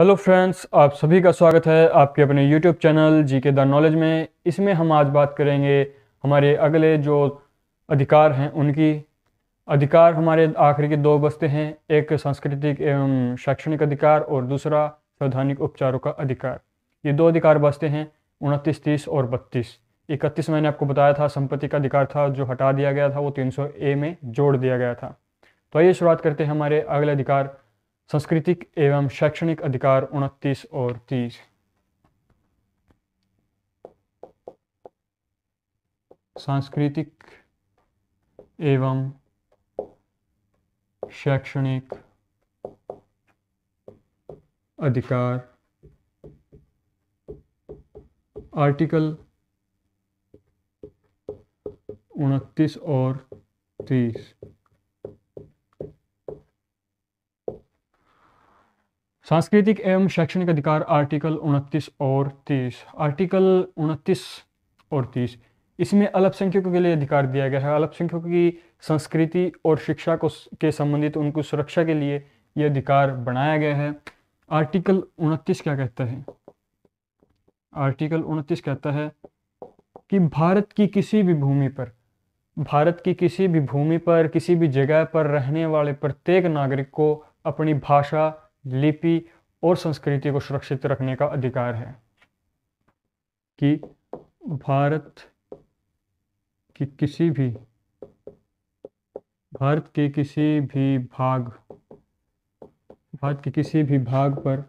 hello friends आप सभी का स्वागत है आपके अपने यूट्यूब चैनल जी के द नॉलेज में इसमें हम आज बात करेंगे हमारे अगले जो अधिकार हैं उनकी अधिकार हमारे आखिरी के दो बस्ते हैं एक सांस्कृतिक एवं शैक्षणिक अधिकार और दूसरा संवैधानिक उपचारों का अधिकार ये दो अधिकार बस्ते हैं उनतीस तीस और बत्तीस इकतीस मैंने आपको बताया था संपत्ति का अधिकार था जो हटा दिया गया था वो तीन ए में जोड़ दिया गया था तो आइए शुरुआत करते हैं हमारे अगले अधिकार सांस्कृतिक एवं शैक्षणिक अधिकार उनतीस और तीस सांस्कृतिक एवं शैक्षणिक अधिकार आर्टिकल उनतीस और तीस सांस्कृतिक एवं शैक्षणिक अधिकार आर्टिकल 29 और 30 आर्टिकल 29 और 30 इसमें अल्पसंख्यकों के लिए अधिकार दिया गया है अल्पसंख्यकों की संस्कृति और शिक्षा को के संबंधित उनको सुरक्षा के लिए यह अधिकार बनाया गया है आर्टिकल 29 क्या कहता है आर्टिकल 29 कहता है कि भारत की किसी भी भूमि पर भारत की किसी भी भूमि पर किसी भी जगह पर रहने वाले प्रत्येक नागरिक को अपनी भाषा लिपि और संस्कृति को सुरक्षित रखने का अधिकार है कि भारत की किसी भी भारत के किसी भी भाग भारत के किसी भी भाग पर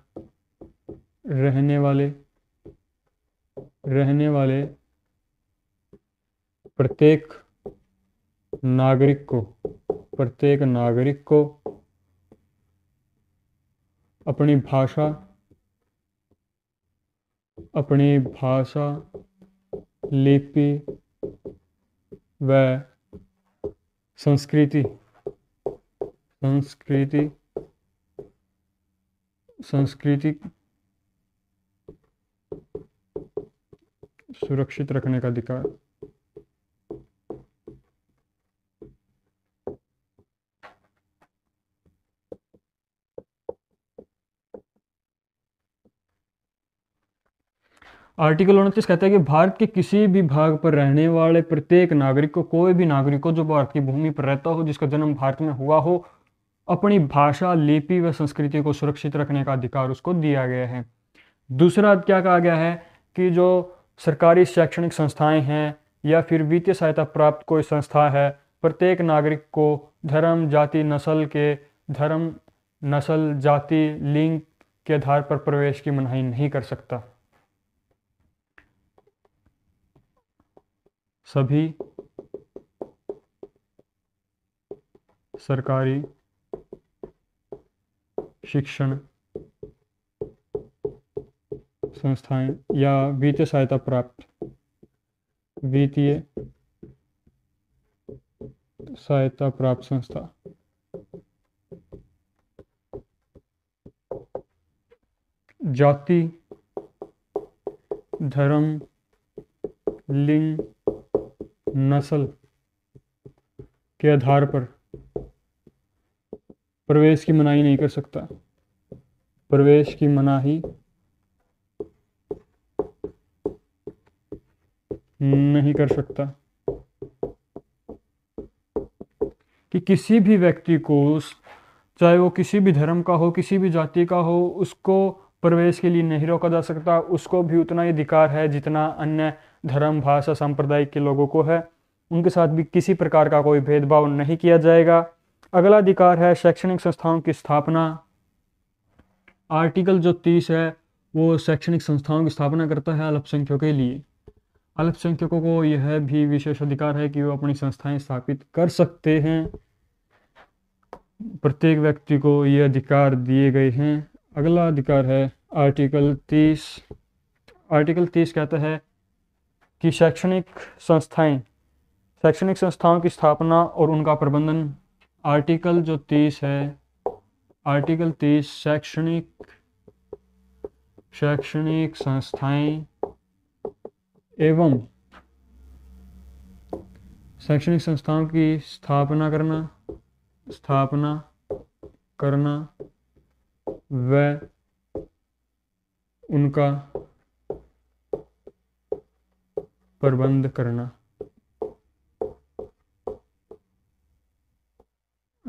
रहने वाले रहने वाले प्रत्येक नागरिक को प्रत्येक नागरिक को अपनी भाषा अपनी भाषा लिपि व संस्कृति संस्कृति संस्कृति सुरक्षित रखने का अधिकार आर्टिकल उनतीस कहता है कि भारत के किसी भी भाग पर रहने वाले प्रत्येक नागरिक को कोई भी नागरिक को जो भारत की भूमि पर रहता हो जिसका जन्म भारत में हुआ हो अपनी भाषा लिपि व संस्कृति को सुरक्षित रखने का अधिकार उसको दिया गया है दूसरा क्या कहा गया है कि जो सरकारी शैक्षणिक संस्थाएं हैं या फिर वित्तीय सहायता प्राप्त कोई संस्था है प्रत्येक नागरिक को धर्म जाति नस्ल के धर्म नस्ल जाति लिंग के आधार पर प्रवेश की मनाही नहीं कर सकता सभी सरकारी शिक्षण संस्थाएं या वित्तीय सहायता प्राप्त वित्तीय सहायता प्राप्त संस्था जाति धर्म लिंग नस्ल के आधार पर प्रवेश की मनाही नहीं कर सकता प्रवेश की मनाही नहीं कर सकता कि किसी भी व्यक्ति को चाहे वो किसी भी धर्म का हो किसी भी जाति का हो उसको प्रवेश के लिए नहीं रोका जा सकता उसको भी उतना ही अधिकार है जितना अन्य धर्म भाषा संप्रदाय के लोगों को है उनके साथ भी किसी प्रकार का कोई भेदभाव नहीं किया जाएगा अगला अधिकार है शैक्षणिक संस्थाओं की स्थापना आर्टिकल जो तीस है वो शैक्षणिक संस्थाओं की स्थापना करता है अल्पसंख्यकों के लिए अल्पसंख्यकों को यह भी विशेष अधिकार है कि वो अपनी संस्थाएं स्थापित कर सकते हैं प्रत्येक व्यक्ति को ये अधिकार दिए गए हैं अगला अधिकार है आर्टिकल तीस आर्टिकल तीस कहता है कि शैक्षणिक संस्थाएं शैक्षणिक संस्थाओं की स्थापना और उनका प्रबंधन आर्टिकल जो तीस है आर्टिकल तीस शैक्षणिक शैक्षणिक संस्थाएं एवं शैक्षणिक संस्थाओं की स्थापना करना स्थापना करना व उनका प्रबंध करना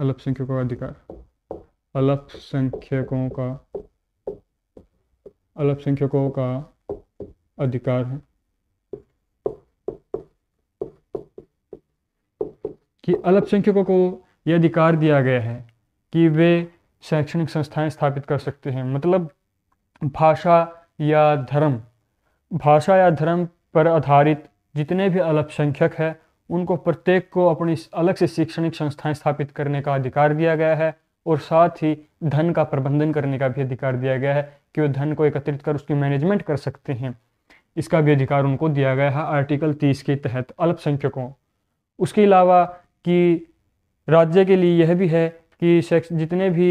अल्पसंख्यकों का अधिकार अल्पसंख्यकों का अल्पसंख्यकों का अधिकार है कि अल्पसंख्यकों को यह अधिकार दिया गया है कि वे शैक्षणिक संस्थाएं स्थापित कर सकते हैं मतलब भाषा या धर्म भाषा या धर्म पर आधारित जितने भी अल्पसंख्यक हैं उनको प्रत्येक को अपनी अलग से शैक्षणिक संस्थाएं स्थापित करने का अधिकार दिया गया है और साथ ही धन का प्रबंधन करने का भी अधिकार दिया गया है कि वो धन को एकत्रित कर उसकी मैनेजमेंट कर सकते हैं इसका भी अधिकार उनको दिया गया है आर्टिकल तीस के तहत अल्पसंख्यकों उसके अलावा कि राज्य के लिए यह भी है कि जितने भी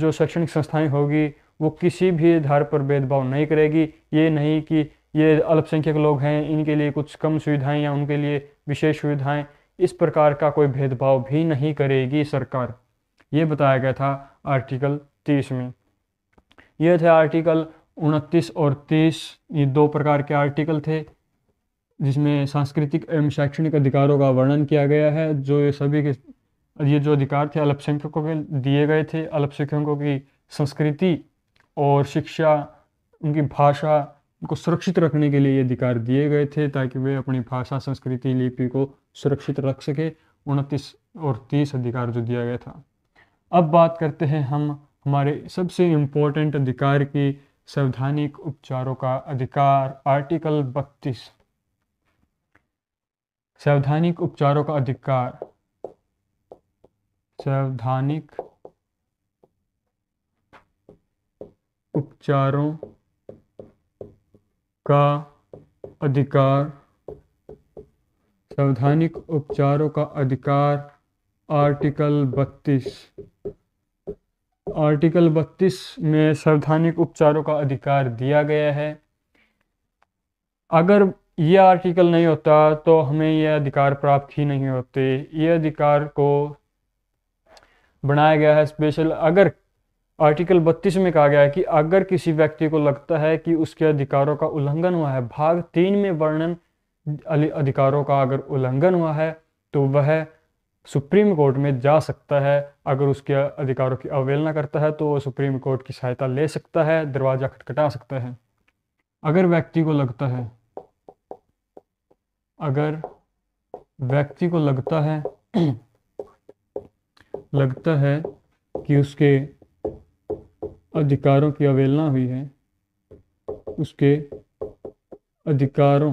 जो शैक्षणिक संस्थाएं होगी वो किसी भी आधार पर भेदभाव नहीं करेगी ये नहीं कि ये अल्पसंख्यक लोग हैं इनके लिए कुछ कम सुविधाएं या उनके लिए विशेष सुविधाएं इस प्रकार का कोई भेदभाव भी नहीं करेगी सरकार ये बताया गया था आर्टिकल तीस में ये थे आर्टिकल उनतीस और तीस ये दो प्रकार के आर्टिकल थे जिसमें सांस्कृतिक एवं शैक्षणिक अधिकारों का वर्णन किया गया है जो ये सभी के ये जो अधिकार थे अल्पसंख्यकों के दिए गए थे अल्पसंख्यकों की संस्कृति और शिक्षा उनकी भाषा उनको सुरक्षित रखने के लिए ये अधिकार दिए गए थे ताकि वे अपनी भाषा संस्कृति लिपि को सुरक्षित रख सके उनतीस और तीस अधिकार जो दिया गया था अब बात करते हैं हम हमारे सबसे इम्पोर्टेंट अधिकार की संवैधानिक उपचारों का अधिकार आर्टिकल बत्तीस संवैधानिक उपचारों का अधिकार संवैधानिक उपचारों का अधिकार संवैधानिक उपचारों का अधिकार आर्टिकल 32 आर्टिकल 32 में संवैधानिक उपचारों का अधिकार दिया गया है अगर यह आर्टिकल नहीं होता तो हमें यह अधिकार प्राप्त ही नहीं होते ये अधिकार को बनाया गया है स्पेशल अगर आर्टिकल 32 में कहा गया है कि अगर किसी व्यक्ति को लगता है कि उसके अधिकारों का उल्लंघन हुआ है भाग तीन में वर्णन अधिकारों का अगर उल्लंघन हुआ है तो वह सुप्रीम कोर्ट में जा सकता है अगर उसके अधिकारों की अवहेलना करता है तो वह सुप्रीम कोर्ट की सहायता ले सकता है दरवाजा खटखटा सकता है अगर व्यक्ति को लगता है अगर व्यक्ति को लगता है लगता है कि उसके अधिकारों की अवहेलना हुई है उसके अधिकारों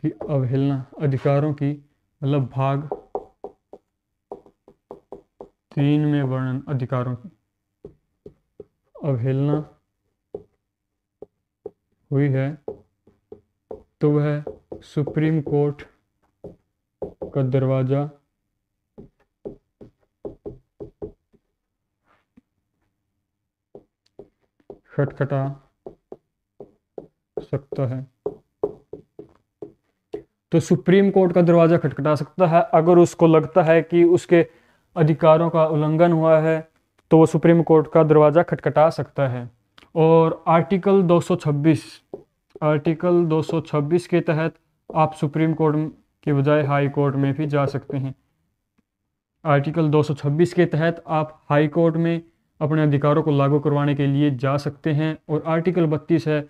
की अवहेलना अधिकारों की मतलब भाग तीन में वर्णन अधिकारों की अवहेलना हुई है तो वह सुप्रीम कोर्ट का दरवाज़ा खटखटा सकता है तो सुप्रीम कोर्ट का दरवाज़ा खटखटा सकता है अगर उसको लगता है कि उसके अधिकारों का उल्लंघन हुआ है तो वो सुप्रीम कोर्ट का दरवाज़ा खटखटा सकता है और आर्टिकल 226 आर्टिकल 226 के तहत आप सुप्रीम कोर्ट के बजाय हाई कोर्ट में भी जा सकते हैं आर्टिकल 226 के तहत आप हाई कोर्ट में अपने अधिकारों को लागू करवाने के लिए जा सकते हैं और आर्टिकल बत्तीस है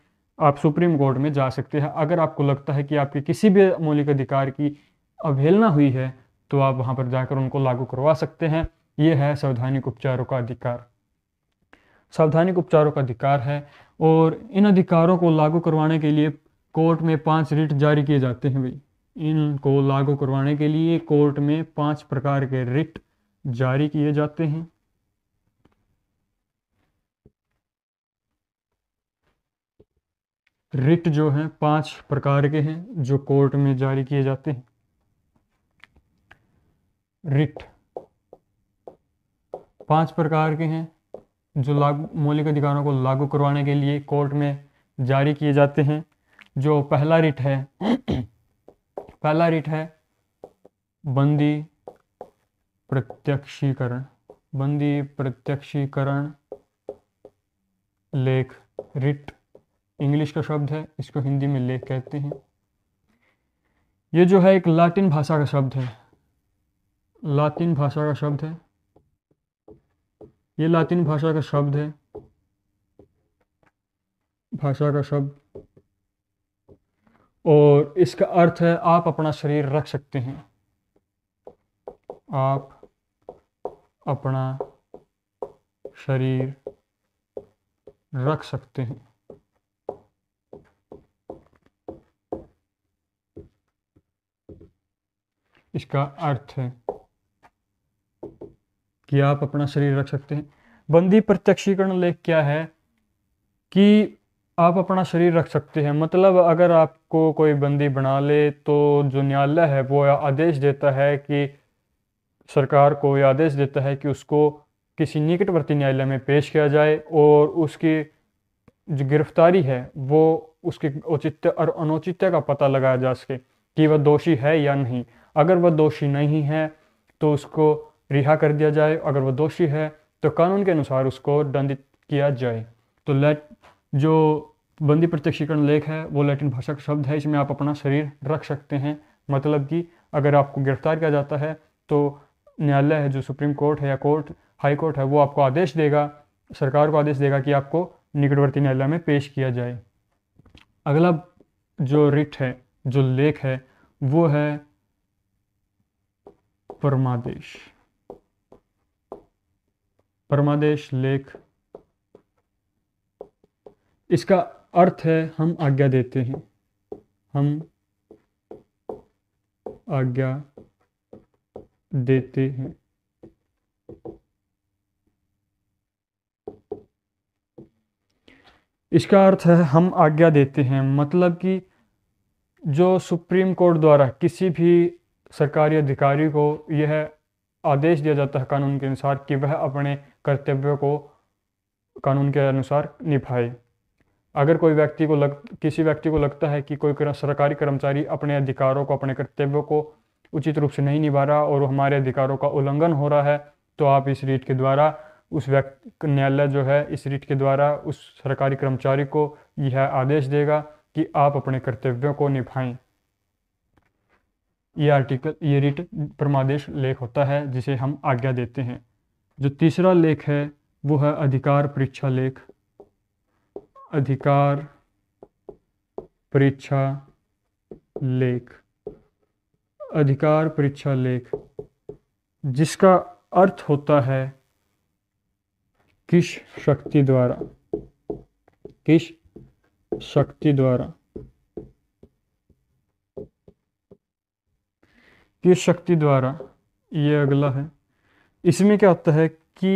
आप सुप्रीम कोर्ट में जा सकते हैं अगर आपको लगता है कि आपके किसी भी मौलिक अधिकार की अवहेलना हुई है तो आप वहाँ पर जाकर उनको लागू करवा सकते हैं ये है संवैधानिक उपचारों का अधिकार संवैधानिक उपचारों का अधिकार है और इन अधिकारों को लागू करवाने के लिए कोर्ट में पांच रिट जारी किए जाते हैं भाई इनको लागू करवाने के लिए कोर्ट में पांच प्रकार के रिट जारी किए जाते हैं रिट जो हैं पांच प्रकार के हैं जो कोर्ट में जारी किए जाते हैं रिट पांच प्रकार के हैं जो लागू मौलिक अधिकारों को लागू करवाने के लिए कोर्ट में जारी किए जाते हैं जो पहला रिट है पहला रिट है बंदी प्रत्यक्षीकरण बंदी प्रत्यक्षीकरण लेख रिट इंग्लिश का शब्द है इसको हिंदी में लेख कहते हैं ये जो है एक लातिन भाषा का शब्द है लातिन भाषा का शब्द है ये लातिन भाषा का शब्द है भाषा का शब्द और इसका अर्थ है आप अपना शरीर रख सकते हैं आप अपना शरीर रख सकते हैं इसका अर्थ है कि आप अपना शरीर रख सकते हैं बंदी प्रत्यक्षीकरण लेख क्या है कि आप अपना शरीर रख सकते हैं मतलब अगर आपको कोई बंदी बना ले तो जो न्यायालय है वो आदेश देता है कि सरकार को यह आदेश देता है कि उसको किसी निकटवर्ती न्यायालय में पेश किया जाए और उसकी जो गिरफ्तारी है वो उसके औचित्य और अनौचित्य का पता लगाया जा सके कि वह दोषी है या नहीं अगर वह दोषी नहीं है तो उसको रिहा कर दिया जाए अगर वह दोषी है तो कानून के अनुसार उसको दंडित किया जाए तो लेट जो बंदी प्रत्यक्षीकरण लेख है वो लैटिन भाषा का शब्द है इसमें आप अपना शरीर रख सकते हैं मतलब कि अगर आपको गिरफ्तार किया जाता है तो न्यायालय है जो सुप्रीम कोर्ट है या कोर्ट हाई कोर्ट है वो आपको आदेश देगा सरकार को आदेश देगा कि आपको निकटवर्ती न्यायालय में पेश किया जाए अगला जो रिट है जो लेख है वो है परमादेश परमादेश लेख इसका अर्थ है हम आज्ञा देते हैं हम आज्ञा देते हैं इसका अर्थ है हम आज्ञा देते हैं मतलब कि जो सुप्रीम कोर्ट द्वारा किसी भी सरकारी अधिकारी को यह आदेश दिया जाता है कानून के अनुसार कि वह अपने कर्तव्यों को कानून के अनुसार निभाए अगर कोई व्यक्ति को लग किसी व्यक्ति को लगता है कि कोई सरकारी कर्मचारी अपने अधिकारों को अपने कर्तव्यों को उचित रूप से नहीं निभा रहा और हमारे अधिकारों का उल्लंघन हो रहा है तो आप इस रीट के द्वारा उस व्यक्ति न्यायालय जो है इस रीट के द्वारा उस सरकारी कर्मचारी को यह आदेश देगा कि आप अपने कर्तव्यों को निभाएं ये आर्टिकल ये रिट परमादेश लेख होता है जिसे हम आज्ञा देते हैं जो तीसरा लेख है वो है अधिकार परीक्षा लेख अधिकार परीक्षा लेख अधिकार परीक्षा लेख जिसका अर्थ होता है किस शक्ति द्वारा किस शक्ति द्वारा किस शक्ति द्वारा ये अगला है इसमें क्या होता है कि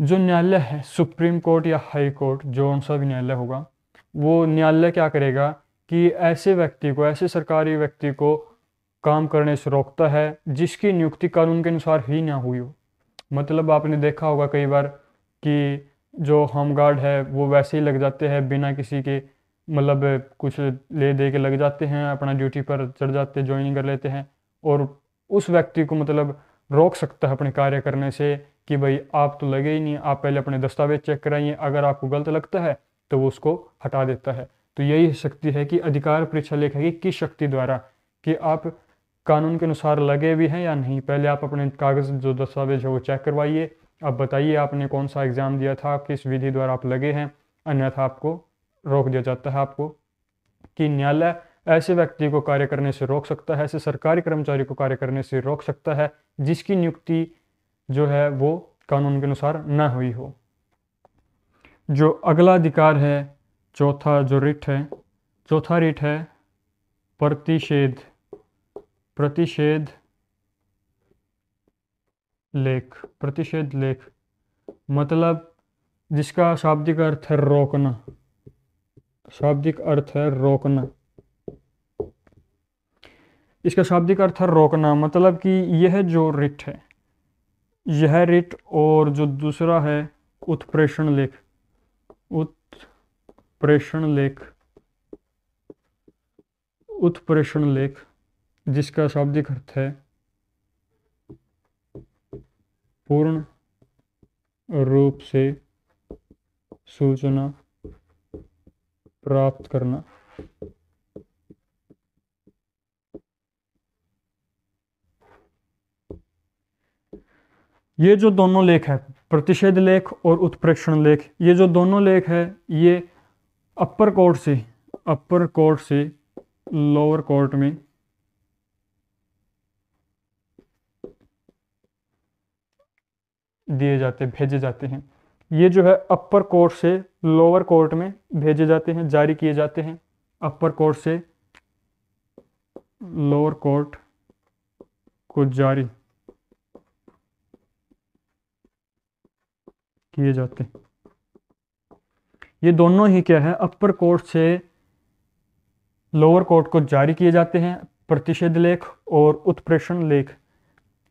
जो न्यायालय है सुप्रीम कोर्ट या हाई कोर्ट जो सा भी न्यायालय होगा वो न्यायालय क्या करेगा कि ऐसे व्यक्ति को ऐसे सरकारी व्यक्ति को काम करने से रोकता है जिसकी नियुक्ति कानून के अनुसार ही ना हुई हो मतलब आपने देखा होगा कई बार कि जो होम गार्ड है वो वैसे ही लग जाते हैं बिना किसी के मतलब कुछ ले दे के लग जाते हैं अपना ड्यूटी पर चढ़ जाते हैं ज्वाइनिंग कर लेते हैं और उस व्यक्ति को मतलब रोक सकता है अपने कार्य करने से कि भाई आप तो लगे ही नहीं आप पहले अपने दस्तावेज चेक कराइए अगर आपको गलत लगता है तो वो उसको हटा देता है तो यही शक्ति है कि अधिकार परीक्षा लेखा की किस शक्ति द्वारा कि आप कानून के अनुसार लगे भी हैं या नहीं पहले आप अपने कागज़ जो दस्तावेज है वो चेक करवाइए अब बताइए आपने कौन सा एग्ज़ाम दिया था किस विधि द्वारा आप लगे हैं अन्यथा आपको रोक दिया जाता है आपको कि न्यायालय ऐसे व्यक्ति को कार्य करने से रोक सकता है ऐसे सरकारी कर्मचारी को कार्य करने से रोक सकता है जिसकी नियुक्ति जो है वो कानून के अनुसार न हुई हो जो अगला अधिकार है चौथा जो रिट है चौथा रिट है प्रतिषेध प्रतिषेध लेख प्रतिषेध लेख मतलब जिसका शाब्दिक अर्थ है रोकना शाब्दिक अर्थ है रोकना इसका शाब्दिक अर्थ है रोकना मतलब कि यह जो रिट है यह रिट और जो दूसरा है उत्प्रेषण लेख उत्प्रेषण लेख उत्प्रेषण लेख जिसका शाब्दिक अर्थ है पूर्ण रूप से सूचना प्राप्त करना ये जो दोनों लेख है प्रतिषेध लेख और उत्प्रेक्षण लेख ये जो दोनों लेख है ये अपर कोर्ट से अपर कोर्ट से लोअर कोर्ट में दिए जाते हैं भेजे जाते हैं ये जो है अपर कोर्ट से लोअर कोर्ट में भेजे जाते हैं जारी किए जाते हैं अपर कोर्ट से लोअर कोर्ट को जारी किए जाते हैं ये दोनों ही क्या है अपर कोर्ट से लोअर कोर्ट को जारी किए जाते हैं प्रतिषेध लेख और उत्प्रेषण लेख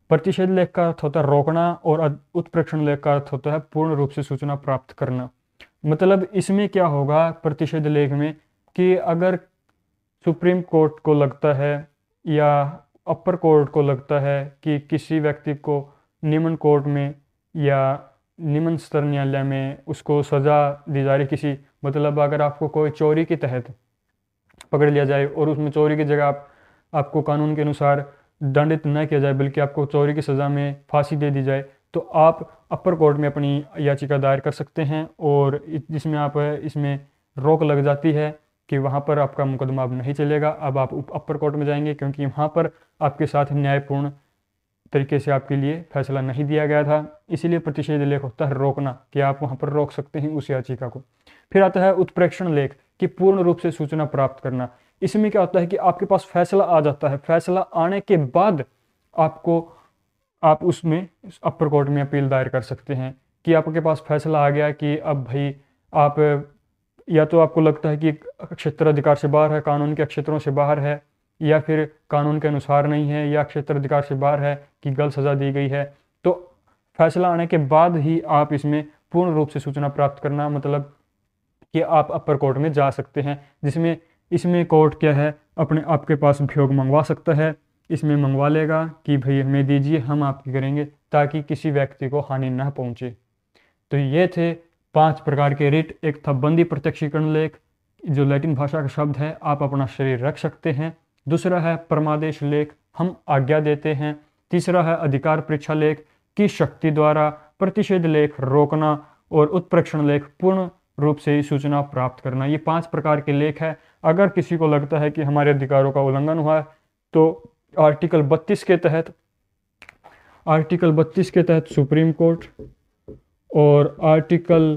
प्रतिषेध लेख का अर्थ होता है रोकना और उत्प्रेक्षण लेख का अर्थ होता है पूर्ण रूप से सूचना प्राप्त करना मतलब इसमें क्या होगा प्रतिषेध लेख में कि अगर सुप्रीम कोर्ट को लगता है या अपर कोर्ट को लगता है कि किसी व्यक्ति को निम्न कोर्ट में या निम्न स्तर न्यायालय में उसको सज़ा दी जा रही किसी मतलब अगर आपको कोई चोरी के तहत पकड़ लिया जाए और उसमें चोरी की जगह आप, आपको कानून के अनुसार दंडित न किया जाए बल्कि आपको चोरी की सज़ा में फांसी दे दी जाए तो आप अपर कोर्ट में अपनी याचिका दायर कर सकते हैं और जिसमें आप इसमें रोक लग जाती है कि वहाँ पर आपका मुकदमा अब नहीं चलेगा अब आप अपर कोर्ट में जाएंगे क्योंकि वहाँ पर आपके साथ न्यायपूर्ण तरीके से आपके लिए फैसला नहीं दिया गया था इसीलिए प्रतिषेध लेख होता है रोकना कि आप वहाँ पर रोक सकते हैं उस याचिका को फिर आता है उत्प्रेक्षण लेख कि पूर्ण रूप से सूचना प्राप्त करना इसमें क्या होता है कि आपके पास फैसला आ जाता है फैसला आने के बाद आपको आप उसमें अपर कोर्ट में अपील दायर कर सकते हैं कि आपके पास फैसला आ गया कि अब भाई आप या तो आपको लगता है कि क्षेत्र अधिकार से बाहर है कानून के क्षेत्रों से बाहर है या फिर कानून के अनुसार नहीं है या क्षेत्र अधिकार से बाहर है कि गलत सज़ा दी गई है तो फैसला आने के बाद ही आप इसमें पूर्ण रूप से सूचना प्राप्त करना मतलब कि आप अपर कोर्ट में जा सकते हैं जिसमें इसमें कोर्ट क्या है अपने आपके पास उपयोग मंगवा सकता है इसमें मंगवा लेगा कि भाई हमें दीजिए हम आपकी करेंगे ताकि किसी व्यक्ति को हानि न पहुंचे तो ये थे पांच प्रकार के रिट एक था बंदी प्रत्यक्षीकरण लेख जो लैटिन भाषा का शब्द है आप अपना शरीर रख सकते हैं दूसरा है परमादेश लेख हम आज्ञा देते हैं तीसरा है अधिकार परीक्षा लेख की शक्ति द्वारा प्रतिषेध लेख रोकना और उत्प्रेक्षण लेख पूर्ण रूप से सूचना प्राप्त करना ये पांच प्रकार के लेख है अगर किसी को लगता है कि हमारे अधिकारों का उल्लंघन हुआ है तो आर्टिकल 32 के तहत आर्टिकल 32 के तहत सुप्रीम कोर्ट और आर्टिकल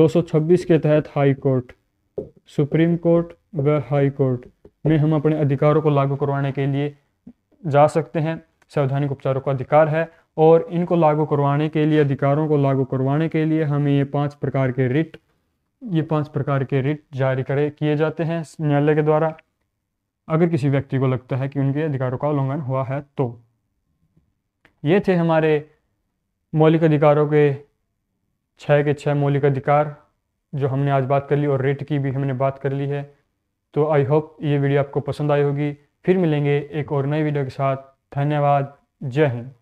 226 के तहत हाई कोर्ट सुप्रीम कोर्ट व हाई कोर्ट में हम अपने अधिकारों को लागू करवाने के लिए जा सकते हैं संवैधानिक उपचारों का अधिकार है और इनको लागू करवाने के लिए अधिकारों को लागू करवाने के लिए हमें ये पांच प्रकार के रिट ये पांच प्रकार के रिट जारी करे किए जाते हैं न्यायालय के द्वारा अगर किसी व्यक्ति को लगता है कि उनके अधिकारों का उल्लंघन हुआ है तो ये थे हमारे मौलिक अधिकारों के छः के छः मौलिक अधिकार जो हमने आज बात कर ली और रेट की भी हमने बात कर ली है तो आई होप ये वीडियो आपको पसंद आई होगी फिर मिलेंगे एक और नई वीडियो के साथ धन्यवाद जय हिंद